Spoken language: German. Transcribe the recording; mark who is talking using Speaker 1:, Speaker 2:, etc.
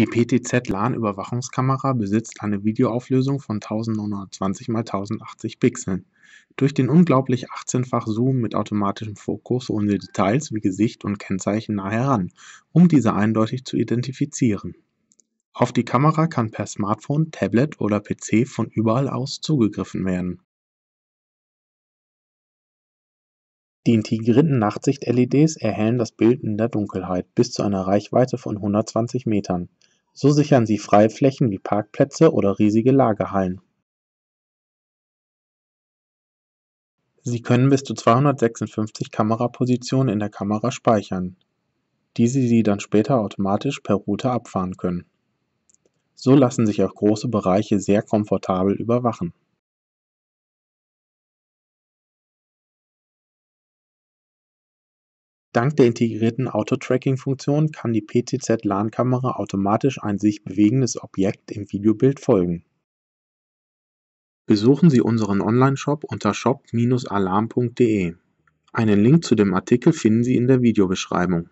Speaker 1: Die PTZ-LAN-Überwachungskamera besitzt eine Videoauflösung von 1920 x 1080 Pixeln. Durch den unglaublich 18-fach Zoom mit automatischem Fokus holen sie Details wie Gesicht und Kennzeichen nah heran, um diese eindeutig zu identifizieren. Auf die Kamera kann per Smartphone, Tablet oder PC von überall aus zugegriffen werden. Die integrierten Nachtsicht-LEDs erhellen das Bild in der Dunkelheit bis zu einer Reichweite von 120 Metern so sichern sie Freiflächen wie Parkplätze oder riesige Lagerhallen. Sie können bis zu 256 Kamerapositionen in der Kamera speichern, die Sie dann später automatisch per Route abfahren können.
Speaker 2: So lassen sich auch große Bereiche sehr komfortabel überwachen Dank der integrierten Auto-Tracking-Funktion kann die PTZ-LAN-Kamera automatisch ein
Speaker 1: sich bewegendes Objekt im Videobild folgen. Besuchen Sie unseren
Speaker 2: Onlineshop unter shop-alarm.de. Einen Link zu dem Artikel finden Sie in der Videobeschreibung